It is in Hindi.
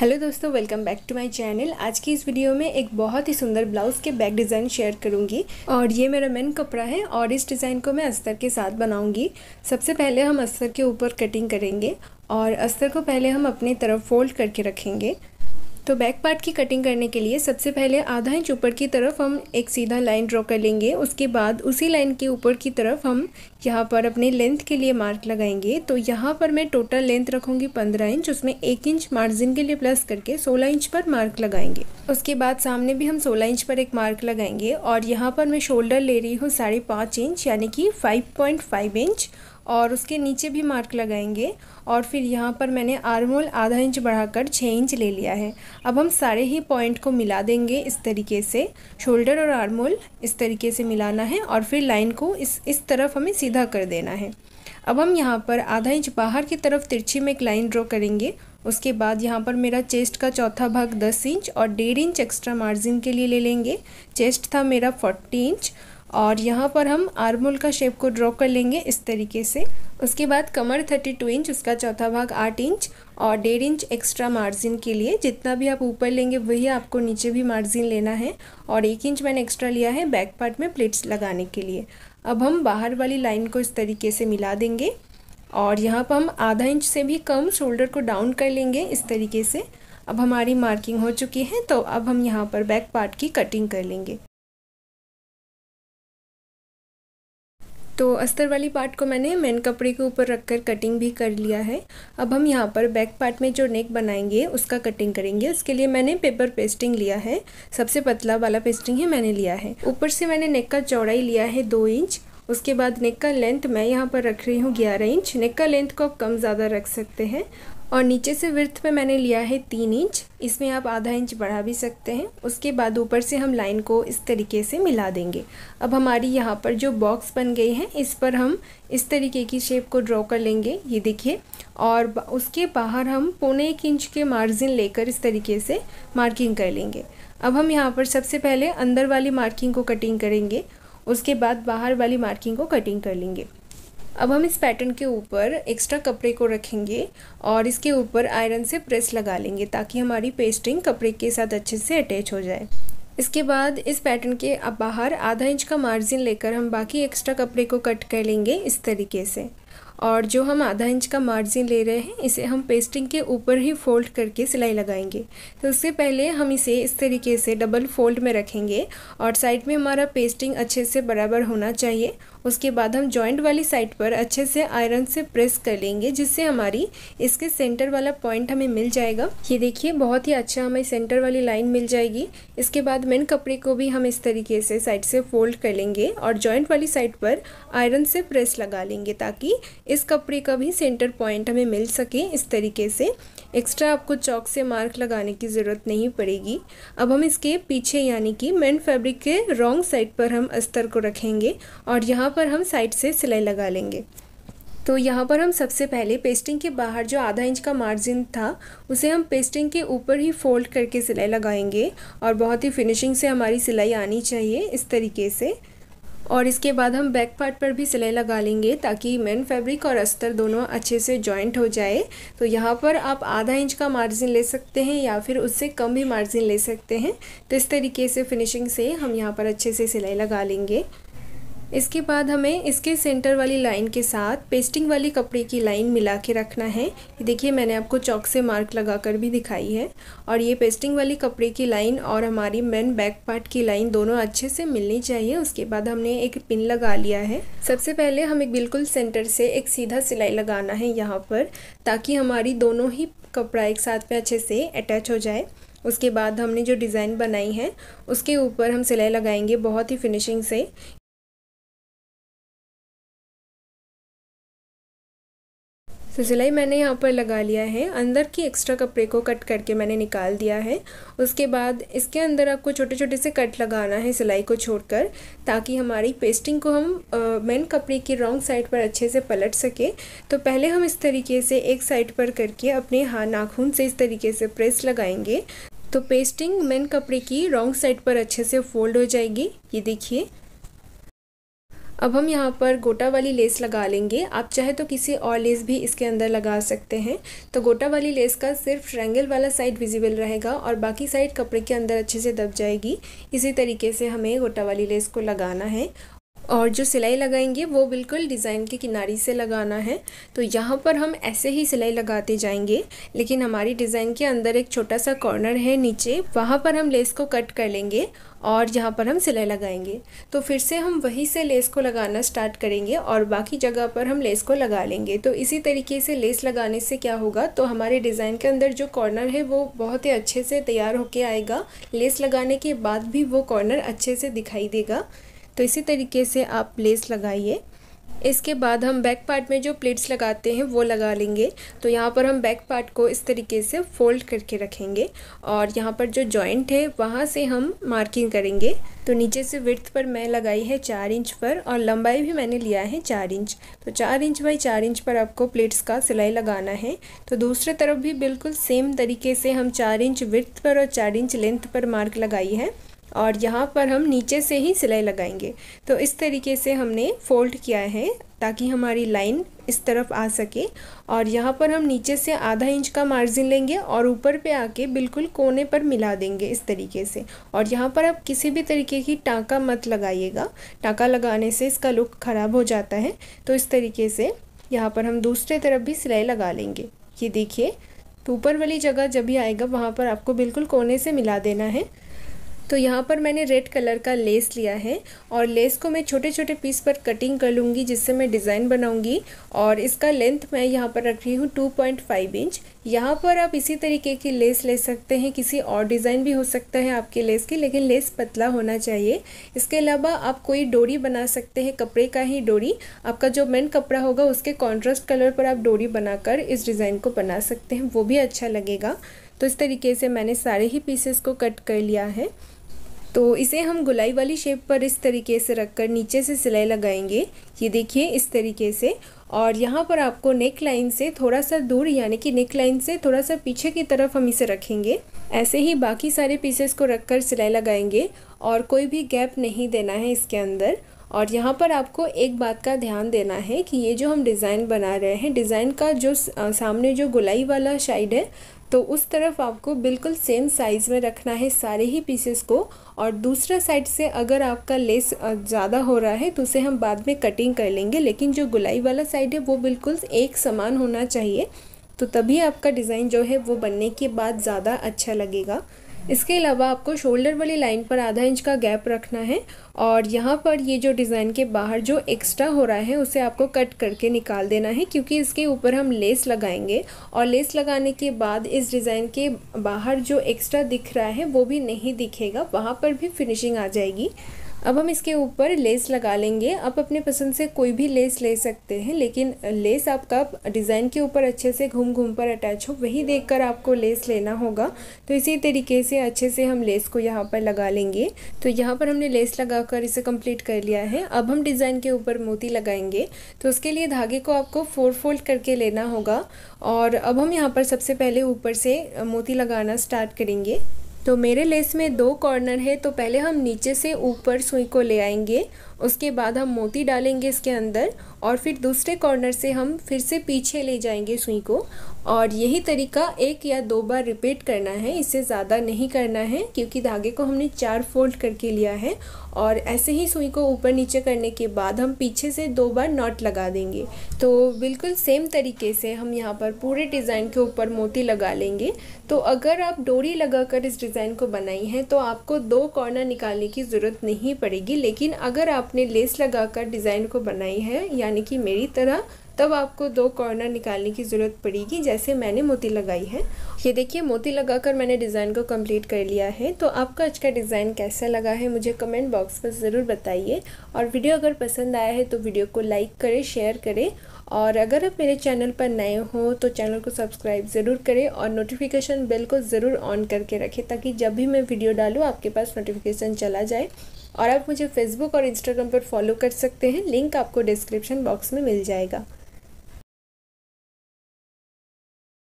हेलो दोस्तों welcome back to my channel आज की इस वीडियो में एक बहुत ही सुंदर ब्लाउज़ के बैक डिज़ाइन शेयर करूंगी और ये मेरा मेन कपड़ा है और इस डिज़ाइन को मैं अस्तर के साथ बनाऊंगी सबसे पहले हम अस्तर के ऊपर कटिंग करेंगे और अस्तर को पहले हम अपनी तरफ फोल्ड करके रखेंगे तो बैक पार्ट की कटिंग करने के लिए सबसे पहले आधा इंच ऊपर की तरफ हम एक सीधा लाइन ड्रॉ कर लेंगे उसके बाद उसी लाइन के ऊपर की तरफ हम यहाँ पर अपने लेंथ के लिए मार्क लगाएंगे तो यहाँ पर मैं टोटल लेंथ रखूँगी पंद्रह इंच उसमें एक इंच मार्जिन के लिए प्लस करके सोलह इंच पर मार्क लगाएंगे उसके बाद सामने भी हम सोलह इंच पर एक मार्क लगाएंगे और यहाँ पर मैं शोल्डर ले रही हूँ साढ़े इंच यानी कि फाइव इंच और उसके नीचे भी मार्क लगाएंगे और फिर यहाँ पर मैंने आर्मोल आधा इंच बढ़ाकर छः इंच ले लिया है अब हम सारे ही पॉइंट को मिला देंगे इस तरीके से शोल्डर और आर्मोल इस तरीके से मिलाना है और फिर लाइन को इस इस तरफ हमें सीधा कर देना है अब हम यहाँ पर आधा इंच बाहर की तरफ तिरछी में एक लाइन ड्रॉ करेंगे उसके बाद यहाँ पर मेरा चेस्ट का चौथा भाग 10 इंच और डेढ़ इंच एक्स्ट्रा मार्जिन के लिए ले लेंगे चेस्ट था मेरा 40 इंच और यहाँ पर हम आर्मोल का शेप को ड्रॉ कर लेंगे इस तरीके से उसके बाद कमर थर्टी टू इंच उसका चौथा भाग आठ इंच और डेढ़ इंच एक्स्ट्रा मार्जिन के लिए जितना भी आप ऊपर लेंगे वही आपको नीचे भी मार्जिन लेना है और एक इंच मैंने एक्स्ट्रा लिया है बैक पार्ट में प्लेट्स लगाने के लिए अब हम बाहर वाली लाइन को इस तरीके से मिला देंगे और यहाँ पर हम आधा इंच से भी कम शोल्डर को डाउन कर लेंगे इस तरीके से अब हमारी मार्किंग हो चुकी है तो अब हम यहाँ पर बैक पार्ट की कटिंग कर लेंगे तो अस्तर वाली पार्ट को मैंने मेन कपड़े के ऊपर रखकर कटिंग भी कर लिया है अब हम यहाँ पर बैक पार्ट में जो नेक बनाएंगे उसका कटिंग करेंगे उसके लिए मैंने पेपर पेस्टिंग लिया है सबसे पतला वाला पेस्टिंग ही मैंने लिया है ऊपर से मैंने नेक का चौड़ाई लिया है दो इंच उसके बाद नेक का लेंथ मैं यहाँ पर रख रही हूँ ग्यारह इंच नेक का लेंथ को आप कम ज़्यादा रख सकते हैं और नीचे से वृथ में मैंने लिया है तीन इंच इसमें आप आधा इंच बढ़ा भी सकते हैं उसके बाद ऊपर से हम लाइन को इस तरीके से मिला देंगे अब हमारी यहाँ पर जो बॉक्स बन गई है इस पर हम इस तरीके की शेप को ड्रॉ कर लेंगे ये देखिए और उसके बाहर हम पौने एक इंच के मार्जिन लेकर इस तरीके से मार्किंग कर लेंगे अब हम यहाँ पर सबसे पहले अंदर वाली मार्किंग को कटिंग करेंगे उसके बाद बाहर वाली मार्किंग को कटिंग कर लेंगे अब हम इस पैटर्न के ऊपर एक्स्ट्रा कपड़े को रखेंगे और इसके ऊपर आयरन से प्रेस लगा लेंगे ताकि हमारी पेस्टिंग कपड़े के साथ अच्छे से अटैच हो जाए इसके बाद इस पैटर्न के अब बाहर आधा इंच का मार्जिन लेकर हम बाकी एक्स्ट्रा कपड़े को कट कर लेंगे इस तरीके से और जो हम आधा इंच का मार्जिन ले रहे हैं इसे हम पेस्टिंग के ऊपर ही फोल्ड करके सिलाई लगाएंगे तो उससे पहले हम इसे इस तरीके से डबल फोल्ड में रखेंगे और साइड में हमारा पेस्टिंग अच्छे से बराबर होना चाहिए उसके बाद हम जॉइंट वाली साइड पर अच्छे से आयरन से प्रेस कर लेंगे जिससे हमारी इसके सेंटर वाला पॉइंट हमें मिल जाएगा ये देखिए बहुत ही अच्छा हमें सेंटर वाली लाइन मिल जाएगी इसके बाद मेन कपड़े को भी हम इस तरीके से साइड से फोल्ड कर लेंगे और जॉइंट वाली साइड पर आयरन से प्रेस लगा लेंगे ताकि इस कपड़े का भी सेंटर पॉइंट हमें मिल सके इस तरीके से एक्स्ट्रा आपको चौक से मार्क लगाने की ज़रूरत नहीं पड़ेगी अब हम इसके पीछे यानी कि मेन फैब्रिक के रॉन्ग साइड पर हम अस्तर को रखेंगे और यहाँ यहाँ पर हम साइड से सिलाई लगा लेंगे तो यहाँ पर हम सबसे पहले पेस्टिंग के बाहर जो आधा इंच का मार्जिन था उसे हम पेस्टिंग के ऊपर ही फोल्ड करके सिलाई लगाएंगे और बहुत ही फिनिशिंग से हमारी सिलाई आनी चाहिए इस तरीके से और इसके बाद हम बैक पार्ट पर भी सिलाई लगा लेंगे ताकि मेन फैब्रिक और अस्तर दोनों अच्छे से जॉइंट हो जाए तो यहाँ पर आप आधा इंच का मार्जिन ले सकते हैं या फिर उससे कम भी मार्जिन ले सकते हैं तो इस तरीके से फिनिशिंग से हम यहाँ पर अच्छे से सिलाई लगा लेंगे इसके बाद हमें इसके सेंटर वाली लाइन के साथ पेस्टिंग वाली कपड़े की लाइन मिला के रखना है देखिए मैंने आपको चौक से मार्क लगा कर भी दिखाई है और ये पेस्टिंग वाली कपड़े की लाइन और हमारी मेन बैक पार्ट की लाइन दोनों अच्छे से मिलनी चाहिए उसके बाद हमने एक पिन लगा लिया है सबसे पहले हमें बिल्कुल सेंटर से एक सीधा सिलाई लगाना है यहाँ पर ताकि हमारी दोनों ही कपड़ा एक साथ में अच्छे से अटैच हो जाए उसके बाद हमने जो डिज़ाइन बनाई है उसके ऊपर हम सिलाई लगाएंगे बहुत ही फिनिशिंग से तो सिलाई मैंने यहाँ पर लगा लिया है अंदर की एक्स्ट्रा कपड़े को कट करके मैंने निकाल दिया है उसके बाद इसके अंदर आपको छोटे छोटे से कट लगाना है सिलाई को छोड़कर ताकि हमारी पेस्टिंग को हम मेन कपड़े की रॉन्ग साइड पर अच्छे से पलट सके तो पहले हम इस तरीके से एक साइड पर करके अपने हाथ नाखून से इस तरीके से प्रेस लगाएंगे तो पेस्टिंग मेन कपड़े की रॉन्ग साइड पर अच्छे से फोल्ड हो जाएगी ये देखिए अब हम यहाँ पर गोटा वाली लेस लगा लेंगे आप चाहे तो किसी और लेस भी इसके अंदर लगा सकते हैं तो गोटा वाली लेस का सिर्फ ट्रैंगल वाला साइड विजिबल रहेगा और बाकी साइड कपड़े के अंदर अच्छे से दब जाएगी इसी तरीके से हमें गोटा वाली लेस को लगाना है और जो सिलाई लगाएंगे वो बिल्कुल डिज़ाइन के किनारी से लगाना है तो यहाँ पर हम ऐसे ही सिलाई लगाते जाएंगे लेकिन हमारी डिज़ाइन के अंदर एक छोटा सा कॉर्नर है नीचे वहाँ पर हम लेस को कट कर लेंगे और यहाँ पर हम सिलाई लगाएंगे तो फिर से हम वहीं से लेस को लगाना स्टार्ट करेंगे और बाकी जगह पर हम लेस को लगा लेंगे तो इसी तरीके से लेस लगाने से क्या होगा तो हमारे डिज़ाइन के अंदर जो कॉर्नर है वो बहुत ही अच्छे से तैयार होके आएगा लेस लगाने के बाद भी वो कॉर्नर अच्छे से दिखाई देगा तो इसी तरीके से आप लेस लगाइए इसके बाद हम बैक पार्ट में जो प्लेट्स लगाते हैं वो लगा लेंगे तो यहाँ पर हम बैक पार्ट को इस तरीके से फोल्ड करके रखेंगे और यहाँ पर जो जॉइंट है वहाँ से हम मार्किंग करेंगे तो नीचे से विर्थ पर मैं लगाई है चार इंच पर और लंबाई भी मैंने लिया है चार इंच तो चार इंच बाई चार इंच पर आपको प्लेट्स का सिलाई लगाना है तो दूसरे तरफ भी बिल्कुल सेम तरीके से हम चार इंच विर्थ पर और चार इंच लेंथ पर मार्क लगाई है और यहाँ पर हम नीचे से ही सिलाई लगाएंगे तो इस तरीके से हमने फोल्ड किया है ताकि हमारी लाइन इस तरफ आ सके और यहाँ पर हम नीचे से आधा इंच का मार्जिन लेंगे और ऊपर पे आके बिल्कुल कोने पर मिला देंगे इस तरीके से और यहाँ पर आप किसी भी तरीके की टाँका मत लगाइएगा टाँका लगाने से इसका लुक ख़राब हो जाता है तो इस तरीके से यहाँ पर हम दूसरे तरफ भी सिलाई लगा लेंगे ये देखिए तो ऊपर वाली जगह जब भी आएगा वहाँ पर आपको बिल्कुल कोने से मिला देना है तो यहाँ पर मैंने रेड कलर का लेस लिया है और लेस को मैं छोटे छोटे पीस पर कटिंग कर लूँगी जिससे मैं डिज़ाइन बनाऊँगी और इसका लेंथ मैं यहाँ पर रख रही हूँ 2.5 इंच यहाँ पर आप इसी तरीके की लेस ले सकते हैं किसी और डिज़ाइन भी हो सकता है आपके लेस की लेकिन लेस पतला होना चाहिए इसके अलावा आप कोई डोरी बना सकते हैं कपड़े का ही डोरी आपका जो मेन कपड़ा होगा उसके कॉन्ट्रास्ट कलर पर आप डोरी बनाकर इस डिज़ाइन को बना सकते हैं वो भी अच्छा लगेगा तो इस तरीके से मैंने सारे ही पीसेस को कट कर लिया है तो इसे हम गुलाई वाली शेप पर इस तरीके से रखकर नीचे से सिलाई लगाएंगे ये देखिए इस तरीके से और यहाँ पर आपको नेक लाइन से थोड़ा सा दूर यानी कि नेक लाइन से थोड़ा सा पीछे की तरफ हम इसे रखेंगे ऐसे ही बाकी सारे पीसेस को रखकर सिलाई लगाएंगे और कोई भी गैप नहीं देना है इसके अंदर और यहाँ पर आपको एक बात का ध्यान देना है कि ये जो हम डिज़ाइन बना रहे हैं डिज़ाइन का जो सामने जो गुलाई वाला साइड है तो उस तरफ आपको बिल्कुल सेम साइज़ में रखना है सारे ही पीसेस को और दूसरा साइड से अगर आपका लेस ज़्यादा हो रहा है तो उसे हम बाद में कटिंग कर लेंगे लेकिन जो गुलाई वाला साइड है वो बिल्कुल एक समान होना चाहिए तो तभी आपका डिज़ाइन जो है वो बनने के बाद ज़्यादा अच्छा लगेगा इसके अलावा आपको शोल्डर वाली लाइन पर आधा इंच का गैप रखना है और यहाँ पर ये जो डिज़ाइन के बाहर जो एक्स्ट्रा हो रहा है उसे आपको कट करके निकाल देना है क्योंकि इसके ऊपर हम लेस लगाएंगे और लेस लगाने के बाद इस डिज़ाइन के बाहर जो एक्स्ट्रा दिख रहा है वो भी नहीं दिखेगा वहाँ पर भी फिनिशिंग आ जाएगी अब हम इसके ऊपर लेस लगा लेंगे आप अपने पसंद से कोई भी लेस ले सकते हैं लेकिन लेस आपका डिज़ाइन के ऊपर अच्छे से घूम घूम पर अटैच हो वही देखकर आपको लेस लेना होगा तो इसी तरीके से अच्छे से हम लेस को यहाँ पर लगा लेंगे तो यहाँ पर हमने लेस लगा कर इसे कंप्लीट कर लिया है अब हम डिज़ाइन के ऊपर मोती लगाएंगे तो उसके लिए धागे को आपको फोर फोल्ड करके लेना होगा और अब हम यहाँ पर सबसे पहले ऊपर से मोती लगाना स्टार्ट करेंगे तो मेरे लेस में दो कॉर्नर है तो पहले हम नीचे से ऊपर सुई को ले आएंगे उसके बाद हम मोती डालेंगे इसके अंदर और फिर दूसरे कॉर्नर से हम फिर से पीछे ले जाएंगे सुई को और यही तरीका एक या दो बार रिपीट करना है इससे ज़्यादा नहीं करना है क्योंकि धागे को हमने चार फोल्ड करके लिया है और ऐसे ही सुई को ऊपर नीचे करने के बाद हम पीछे से दो बार नॉट लगा देंगे तो बिल्कुल सेम तरीके से हम यहाँ पर पूरे डिज़ाइन के ऊपर मोती लगा लेंगे तो अगर आप डोरी कर इस डिज़ाइन को बनाई है तो आपको दो कॉर्नर निकालने की ज़रूरत नहीं पड़ेगी लेकिन अगर आप आपने लेस लगाकर डिज़ाइन को बनाई है यानी कि मेरी तरह तब आपको दो कॉर्नर निकालने की ज़रूरत पड़ेगी जैसे मैंने मोती लगाई है ये देखिए मोती लगाकर मैंने डिज़ाइन को कंप्लीट कर लिया है तो आपका आज का डिज़ाइन कैसा लगा है मुझे कमेंट बॉक्स में ज़रूर बताइए और वीडियो अगर पसंद आया है तो वीडियो को लाइक करें शेयर करें और अगर आप मेरे चैनल पर नए हो तो चैनल को सब्सक्राइब ज़रूर करें और नोटिफिकेशन बेल को ज़रूर ऑन करके रखें ताकि जब भी मैं वीडियो डालूँ आपके पास नोटिफिकेशन चला जाए और आप मुझे फेसबुक और इंस्टाग्राम पर फॉलो कर सकते हैं लिंक आपको डिस्क्रिप्शन बॉक्स में मिल जाएगा